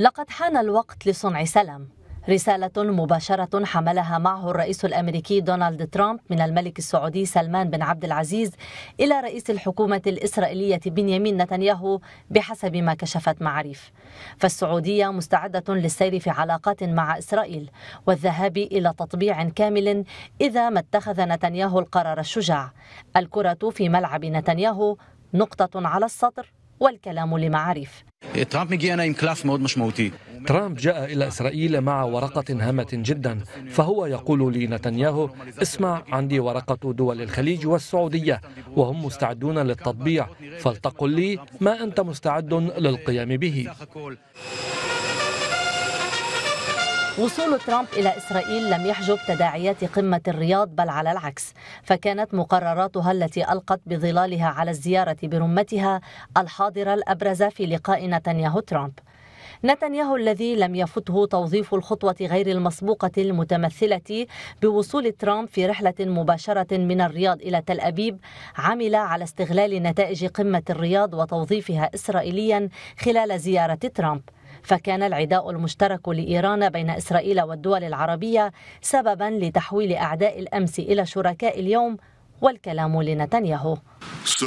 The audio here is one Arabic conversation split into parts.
لقد حان الوقت لصنع سلام رسالة مباشرة حملها معه الرئيس الأمريكي دونالد ترامب من الملك السعودي سلمان بن عبد العزيز إلى رئيس الحكومة الإسرائيلية بنيامين نتنياهو بحسب ما كشفت معاريف فالسعودية مستعدة للسير في علاقات مع إسرائيل والذهاب إلى تطبيع كامل إذا ما اتخذ نتنياهو القرار الشجاع الكرة في ملعب نتنياهو نقطة على السطر والكلام لمعارف ترامب جاء إلى إسرائيل مع ورقة هامة جدا فهو يقول لنتنياهو اسمع عندي ورقة دول الخليج والسعودية وهم مستعدون للتطبيع فلتقل لي ما أنت مستعد للقيام به وصول ترامب إلى إسرائيل لم يحجب تداعيات قمة الرياض بل على العكس فكانت مقرراتها التي ألقت بظلالها على الزيارة برمتها الحاضرة الأبرز في لقاء نتنياهو ترامب نتنياهو الذي لم يفته توظيف الخطوة غير المسبوقة المتمثلة بوصول ترامب في رحلة مباشرة من الرياض إلى تل أبيب عمل على استغلال نتائج قمة الرياض وتوظيفها إسرائيليا خلال زيارة ترامب فكان العداء المشترك لإيران بين إسرائيل والدول العربية سببا لتحويل أعداء الأمس إلى شركاء اليوم والكلام لنتنياهو so,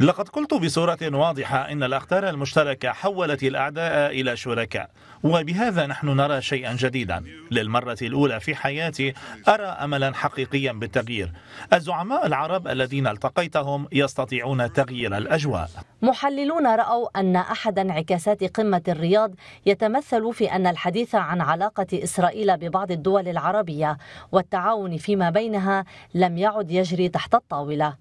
لقد قلت بصورة واضحة أن الأخطار المشتركة حولت الأعداء إلى شركاء وبهذا نحن نرى شيئا جديدا للمرة الأولى في حياتي أرى أملا حقيقيا بالتغيير الزعماء العرب الذين التقيتهم يستطيعون تغيير الأجواء محللون رأوا أن أحد انعكاسات قمة الرياض يتمثل في أن الحديث عن علاقة إسرائيل ببعض الدول العربية والتعاون فيما بينها لم يعد يجري تحت الطاولة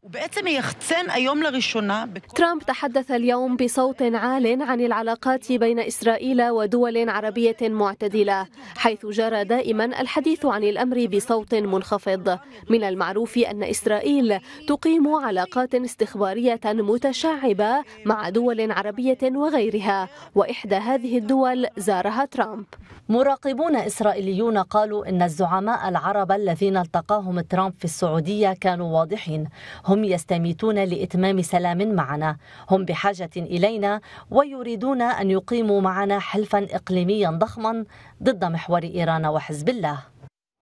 ترامب تحدث اليوم بصوت عال عن العلاقات بين إسرائيل ودول عربية معتدلة حيث جرى دائما الحديث عن الأمر بصوت منخفض من المعروف أن إسرائيل تقيم علاقات استخبارية متشعبة مع دول عربية وغيرها وإحدى هذه الدول زارها ترامب مراقبون إسرائيليون قالوا إن الزعماء العرب الذين التقاهم ترامب في السعودية كانوا واضحين هم يستميتون لإتمام سلام معنا هم بحاجة إلينا ويريدون أن يقيموا معنا حلفا إقليميا ضخما ضد محور إيران وحزب الله